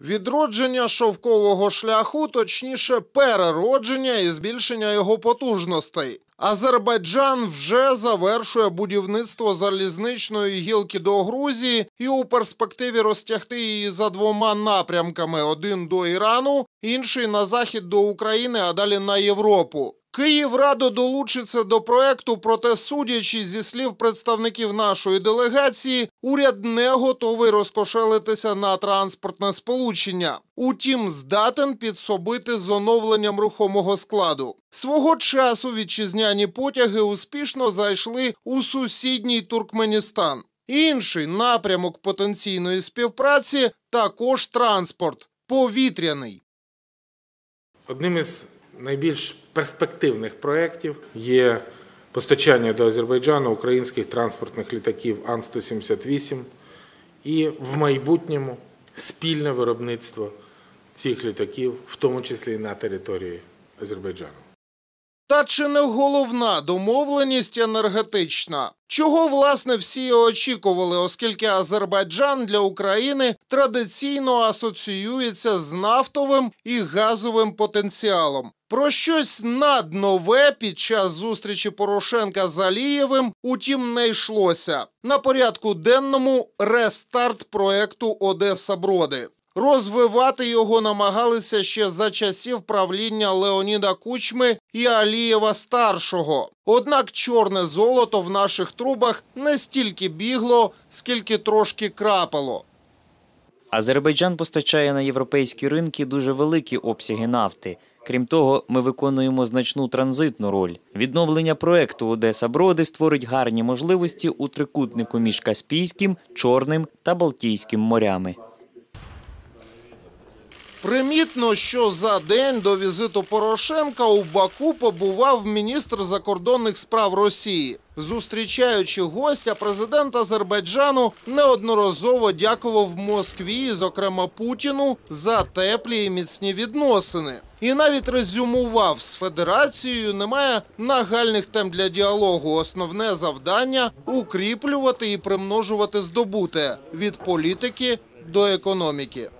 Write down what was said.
Відродження шовкового шляху, точніше, переродження і збільшення його потужностей. Азербайджан вже завершує будівництво залізничної гілки до Грузії і у перспективі розтягти її за двома напрямками: один до Ірану, інший на захід до України, а далі на Європу. Київрада долучиться до проекту, проте, судячи зі слів представників нашої делегації, уряд не готовий розкошелитися на транспортне сполучення. Утім, здатен підсобити з оновленням рухомого складу. Свого часу вітчизняні потяги успішно зайшли у сусідній Туркменістан. Інший напрямок потенційної співпраці також транспорт повітряний. Одним із найбільш перспективних проєктів є постачання до Азербайджану українських транспортних літаків Ан-178 і в майбутньому спільне виробництво цих літаків, в тому числі і на території Азербайджану. Та чи не головна домовленість енергетична? Чого власне всі очікували, оскільки Азербайджан для України традиційно асоціюється з нафтовим і газовим потенціалом? Про щось наднове під час зустрічі Порошенка з Алієвим, утім, не йшлося на порядку денному рестарт проекту Одеса Броди. Розвивати його намагалися ще за часів правління Леоніда Кучми і Алієва старшого. Однак чорне золото в наших трубах не стільки бігло, скільки трошки крапало. Азербайджан постачає на європейські ринки дуже великі обсяги нафти. Крім того, ми виконуємо значну транзитну роль. Відновлення проекту Одеса Броди створить гарні можливості у трикутнику між Каспійським, Чорним та Балтійським морями. Примітно, що за день до візиту Порошенка у Баку побував міністр закордонних справ Росії. Зустрічаючи гостя, президент Азербайджану неодноразово дякував Москві, зокрема Путіну, за теплі і міцні відносини. І навіть резюмував з федерацією немає нагальних тем для діалогу. Основне завдання укріплювати і примножувати здобуте від політики до економіки.